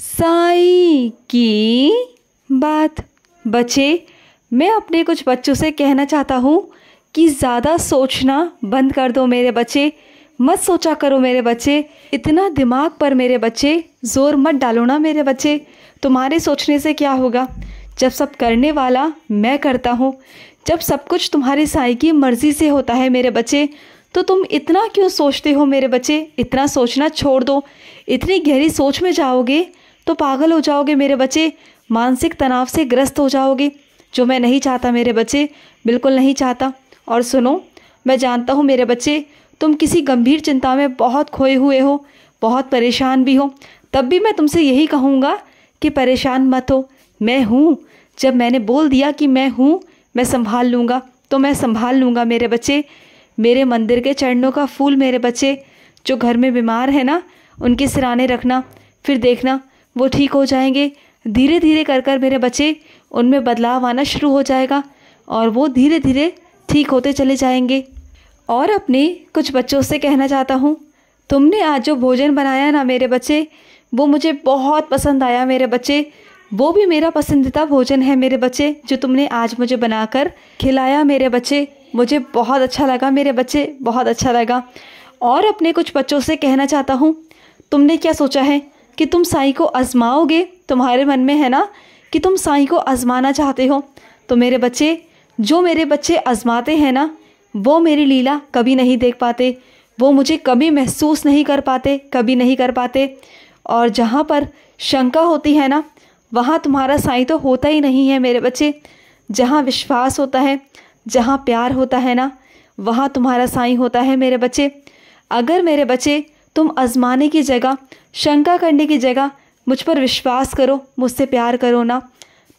साई की बात बच्चे मैं अपने कुछ बच्चों से कहना चाहता हूँ कि ज़्यादा सोचना बंद कर दो मेरे बच्चे मत सोचा करो मेरे बच्चे इतना दिमाग पर मेरे बच्चे ज़ोर मत डालो ना मेरे बच्चे तुम्हारे सोचने से क्या होगा जब सब करने वाला मैं करता हूँ जब सब कुछ तुम्हारे साई की मर्ज़ी से होता है मेरे बच्चे तो तुम इतना क्यों सोचते हो मेरे बच्चे इतना सोचना छोड़ दो इतनी गहरी सोच में जाओगे तो पागल हो जाओगे मेरे बच्चे मानसिक तनाव से ग्रस्त हो जाओगे जो मैं नहीं चाहता मेरे बच्चे बिल्कुल नहीं चाहता और सुनो मैं जानता हूँ मेरे बच्चे तुम किसी गंभीर चिंता में बहुत खोए हुए हो बहुत परेशान भी हो तब भी मैं तुमसे यही कहूँगा कि परेशान मत हो मैं हूँ जब मैंने बोल दिया कि मैं हूँ मैं संभाल लूँगा तो मैं संभाल लूँगा मेरे बच्चे मेरे मंदिर के चरणों का फूल मेरे बच्चे जो घर में बीमार है ना उनके सिराने रखना फिर देखना वो ठीक हो जाएंगे धीरे धीरे कर कर मेरे बच्चे उनमें बदलाव आना शुरू हो जाएगा और वो धीरे धीरे ठीक होते चले जाएंगे और अपने कुछ बच्चों से कहना चाहता हूँ तुमने आज जो भोजन बनाया ना मेरे बच्चे वो मुझे बहुत पसंद आया मेरे बच्चे वो भी मेरा पसंदीदा भोजन है मेरे बच्चे जो तुमने आज मुझे बनाकर खिलाया मेरे बच्चे मुझे बहुत अच्छा लगा मेरे बच्चे बहुत अच्छा लगा और अपने कुछ बच्चों से कहना चाहता हूँ तुमने क्या सोचा है कि तुम साई को आजमाओगे तुम्हारे मन में है ना कि तुम साई को आजमाना चाहते हो तो मेरे बच्चे जो मेरे बच्चे आजमाते हैं ना वो मेरी लीला कभी नहीं देख पाते वो मुझे कभी महसूस नहीं कर पाते कभी नहीं कर पाते और जहाँ पर शंका होती है ना वहाँ तुम्हारा साई तो होता ही नहीं है मेरे बच्चे जहाँ विश्वास होता है जहाँ प्यार होता है ना वहाँ तुम्हारा साई होता है मेरे बच्चे अगर मेरे बच्चे तुम आजमाने की जगह शंका करने की जगह मुझ पर विश्वास करो मुझसे प्यार करो ना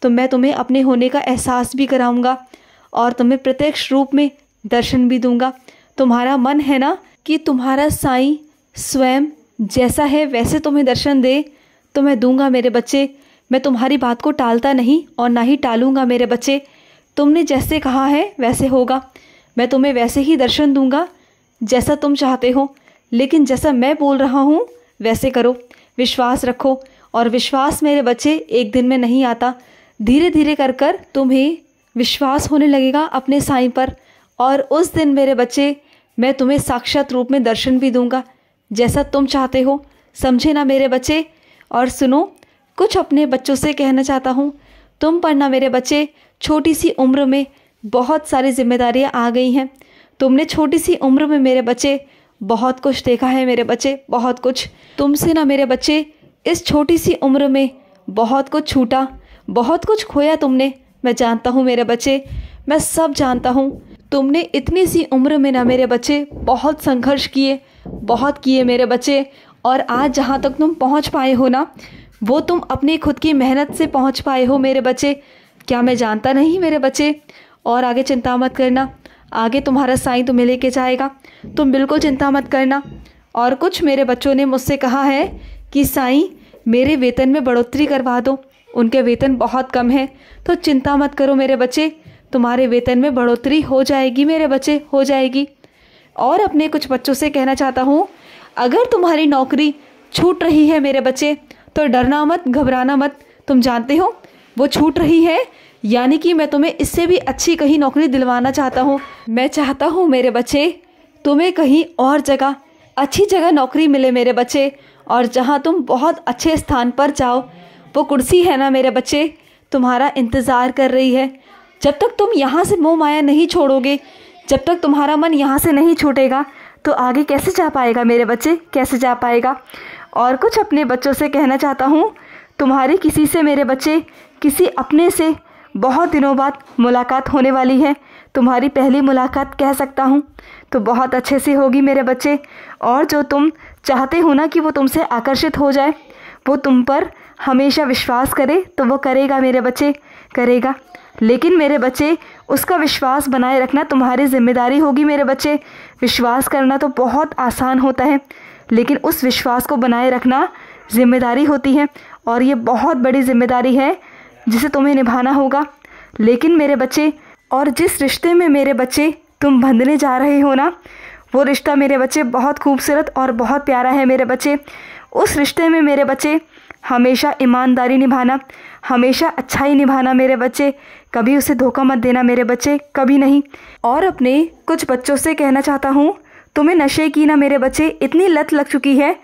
तो मैं तुम्हें अपने होने का एहसास भी कराऊंगा और तुम्हें प्रत्यक्ष रूप में दर्शन भी दूंगा तुम्हारा मन है ना कि तुम्हारा साईं स्वयं जैसा है वैसे तुम्हें दर्शन दे तो मैं दूंगा मेरे बच्चे मैं तुम्हारी बात को टालता नहीं और ना ही टालूंगा मेरे बच्चे तुमने जैसे कहा है वैसे होगा मैं तुम्हें वैसे ही दर्शन दूंगा जैसा तुम चाहते हो लेकिन जैसा मैं बोल रहा हूँ वैसे करो विश्वास रखो और विश्वास मेरे बच्चे एक दिन में नहीं आता धीरे धीरे कर कर तुम्हें विश्वास होने लगेगा अपने साईं पर और उस दिन मेरे बच्चे मैं तुम्हें साक्षात रूप में दर्शन भी दूंगा जैसा तुम चाहते हो समझे ना मेरे बच्चे और सुनो कुछ अपने बच्चों से कहना चाहता हूँ तुम पर ना मेरे बच्चे छोटी सी उम्र में बहुत सारी जिम्मेदारियाँ आ गई हैं तुमने छोटी सी उम्र में मेरे बच्चे बहुत कुछ देखा है मेरे बच्चे बहुत कुछ तुमसे ना मेरे बच्चे इस छोटी सी उम्र में बहुत कुछ छूटा बहुत कुछ खोया तुमने मैं जानता हूँ मेरे बच्चे मैं सब जानता हूँ तुमने इतनी सी उम्र में ना मेरे बच्चे बहुत संघर्ष किए बहुत किए मेरे बच्चे और आज जहाँ तक तुम पहुँच पाए हो ना वो तुम अपनी खुद की मेहनत से पहुँच पाए हो मेरे बच्चे क्या मैं जानता नहीं मेरे बच्चे और आगे चिंता मत करना आगे तुम्हारा साईं तुम्हें लेके जाएगा तुम बिल्कुल चिंता मत करना और कुछ मेरे बच्चों ने मुझसे कहा है कि साईं मेरे वेतन में बढ़ोतरी करवा दो उनके वेतन बहुत कम है तो चिंता मत करो मेरे बच्चे तुम्हारे वेतन में बढ़ोतरी हो जाएगी मेरे बच्चे हो जाएगी और अपने कुछ बच्चों से कहना चाहता हूँ अगर तुम्हारी नौकरी छूट रही है मेरे बच्चे तो डरना मत घबराना मत तुम जानते हो वो छूट रही है यानी कि मैं तुम्हें इससे भी अच्छी कहीं नौकरी दिलवाना चाहता हूँ मैं चाहता हूँ मेरे बच्चे तुम्हें कहीं और जगह अच्छी जगह नौकरी मिले मेरे बच्चे और जहाँ तुम बहुत अच्छे स्थान पर जाओ वो कुर्सी है ना मेरे बच्चे तुम्हारा इंतज़ार कर रही है जब तक तुम यहाँ से मोह माया नहीं छोड़ोगे जब तक तुम्हारा मन यहाँ से नहीं छूटेगा तो आगे कैसे जा पाएगा मेरे बच्चे कैसे जा पाएगा और कुछ अपने बच्चों से कहना चाहता हूँ तुम्हारे किसी से मेरे बच्चे किसी अपने से बहुत दिनों बाद मुलाकात होने वाली है तुम्हारी पहली मुलाकात कह सकता हूँ तो बहुत अच्छे से होगी मेरे बच्चे और जो तुम चाहते हो ना कि वो तुमसे आकर्षित हो जाए वो तुम पर हमेशा विश्वास करे तो वो करेगा मेरे बच्चे करेगा लेकिन मेरे बच्चे उसका विश्वास बनाए रखना तुम्हारी जिम्मेदारी होगी मेरे बच्चे विश्वास करना तो बहुत आसान होता है लेकिन उस विश्वास को बनाए रखना जिम्मेदारी होती है और ये बहुत बड़ी जिम्मेदारी है जिसे तुम्हें निभाना होगा लेकिन मेरे बच्चे और जिस रिश्ते में मेरे बच्चे तुम बंधने जा रहे हो ना वो रिश्ता मेरे बच्चे बहुत खूबसूरत और बहुत प्यारा है मेरे बच्चे उस रिश्ते में मेरे बच्चे हमेशा ईमानदारी निभाना हमेशा अच्छाई निभाना मेरे बच्चे कभी उसे धोखा मत देना मेरे बच्चे कभी नहीं और अपने कुछ बच्चों से कहना चाहता हूँ तुम्हें नशे की ना मेरे बच्चे इतनी लत लग चुकी है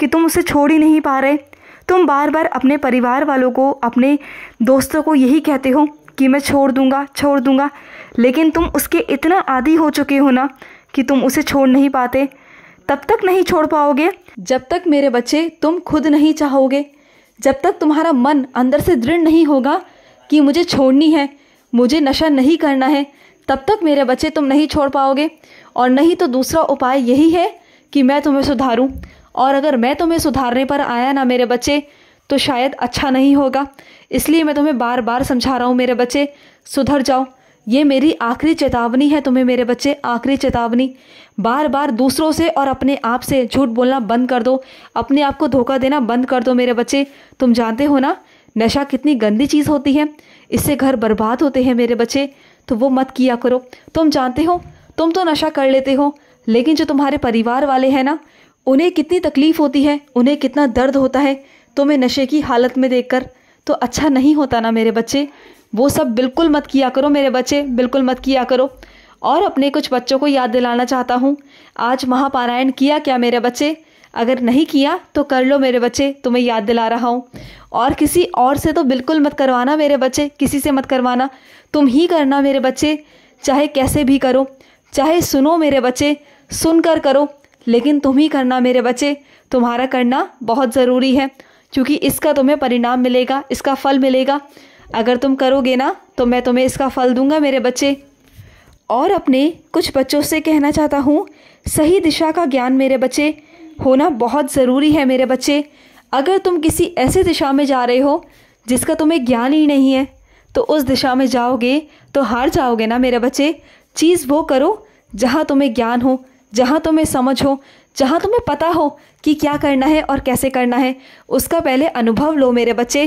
कि तुम उसे छोड़ ही नहीं पा रहे तुम बार बार अपने परिवार वालों को अपने दोस्तों को यही कहते हो कि मैं छोड़ दूंगा छोड़ दूंगा लेकिन तुम उसके इतना आदि हो चुके हो ना कि तुम उसे छोड़ नहीं पाते तब तक नहीं छोड़ पाओगे जब तक मेरे बच्चे तुम खुद नहीं चाहोगे जब तक तुम्हारा मन अंदर से दृढ़ नहीं होगा कि मुझे छोड़नी है मुझे नशा नहीं करना है तब तक मेरे बच्चे तुम नहीं छोड़ पाओगे और नहीं तो दूसरा उपाय यही है कि मैं तुम्हें सुधारूं और अगर मैं तुम्हें सुधारने पर आया ना मेरे बच्चे तो शायद अच्छा नहीं होगा इसलिए मैं तुम्हें बार बार समझा रहा हूँ मेरे बच्चे सुधर जाओ ये मेरी आखिरी चेतावनी है तुम्हें मेरे बच्चे आखिरी चेतावनी बार बार दूसरों से और अपने आप से झूठ बोलना बंद कर दो अपने आप को धोखा देना बंद कर दो मेरे बच्चे तुम जानते हो ना नशा कितनी गंदी चीज़ होती है इससे घर बर्बाद होते हैं मेरे बच्चे तो वो मत किया करो तुम जानते हो तुम तो नशा कर लेते हो लेकिन जो तुम्हारे परिवार वाले हैं ना उन्हें कितनी तकलीफ़ होती है उन्हें कितना दर्द होता है तुम्हें तो नशे की हालत में देखकर तो अच्छा नहीं होता ना मेरे बच्चे वो सब बिल्कुल मत किया करो मेरे बच्चे बिल्कुल मत किया करो और अपने कुछ बच्चों को याद दिलाना चाहता हूँ आज महापारायण किया क्या मेरे बच्चे अगर नहीं किया तो कर लो मेरे बच्चे तुम्हें याद दिला रहा हूँ और किसी और से तो बिल्कुल मत करवाना मेरे बच्चे किसी से मत करवाना तुम ही करना मेरे बच्चे चाहे कैसे भी करो चाहे सुनो मेरे बच्चे सुनकर करो लेकिन तुम ही करना मेरे बच्चे तुम्हारा करना बहुत ज़रूरी है क्योंकि इसका तुम्हें परिणाम मिलेगा इसका फल मिलेगा अगर तुम करोगे ना तो मैं तुम्हें इसका फल दूंगा मेरे बच्चे और अपने कुछ बच्चों से कहना चाहता हूँ सही दिशा का ज्ञान मेरे बच्चे होना बहुत ज़रूरी है मेरे बच्चे अगर तुम किसी ऐसे दिशा में जा रहे हो जिसका तुम्हें ज्ञान ही नहीं है तो उस दिशा में जाओगे तो हार जाओगे ना मेरे बच्चे चीज़ वो करो जहाँ तुम्हें ज्ञान हो जहाँ तुम्हें समझ हो जहाँ तुम्हें पता हो कि क्या करना है और कैसे करना है उसका पहले अनुभव लो मेरे बच्चे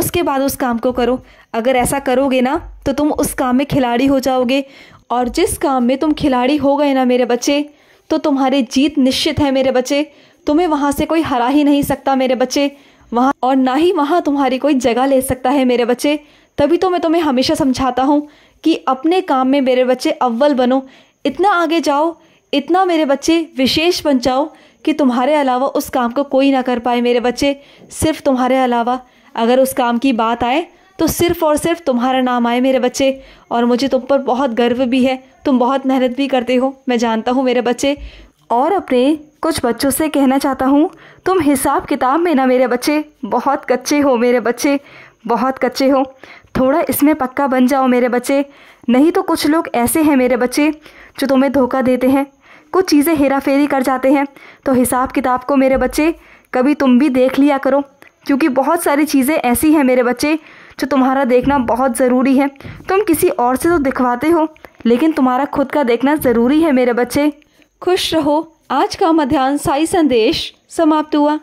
उसके बाद उस काम को करो अगर ऐसा करोगे ना तो तुम उस काम में खिलाड़ी हो जाओगे और जिस काम में तुम खिलाड़ी हो गए ना मेरे बच्चे तो तुम्हारी जीत निश्चित है मेरे बच्चे तुम्हें वहाँ से कोई हरा ही नहीं सकता मेरे बच्चे वहाँ और ना ही वहाँ तुम्हारी कोई जगह ले सकता है मेरे बच्चे तभी तो मैं तुम्हें हमेशा समझाता हूँ कि अपने काम में मेरे बच्चे अव्वल बनो इतना आगे जाओ इतना मेरे बच्चे विशेष बन जाओ कि तुम्हारे अलावा उस काम को कोई ना कर पाए मेरे बच्चे सिर्फ तुम्हारे अलावा अगर उस काम की बात आए तो सिर्फ और सिर्फ तुम्हारा नाम आए मेरे बच्चे और मुझे तुम पर बहुत गर्व भी है तुम बहुत मेहनत भी करते हो मैं जानता हूँ मेरे बच्चे और अपने कुछ बच्चों से कहना चाहता हूँ तुम हिसाब किताब में ना मेरे बच्चे बहुत कच्चे हो मेरे बच्चे बहुत कच्चे हो थोड़ा इसमें पक्का बन जाओ मेरे बच्चे नहीं तो कुछ लोग ऐसे हैं मेरे बच्चे जो तुम्हें धोखा देते हैं कुछ चीज़ें हेरा फेरी कर जाते हैं तो हिसाब किताब को मेरे बच्चे कभी तुम भी देख लिया करो क्योंकि बहुत सारी चीज़ें ऐसी हैं मेरे बच्चे जो तुम्हारा देखना बहुत ज़रूरी है तुम किसी और से तो दिखवाते हो लेकिन तुम्हारा खुद का देखना ज़रूरी है मेरे बच्चे खुश रहो आज का मध्यान्ह साई संदेश समाप्त हुआ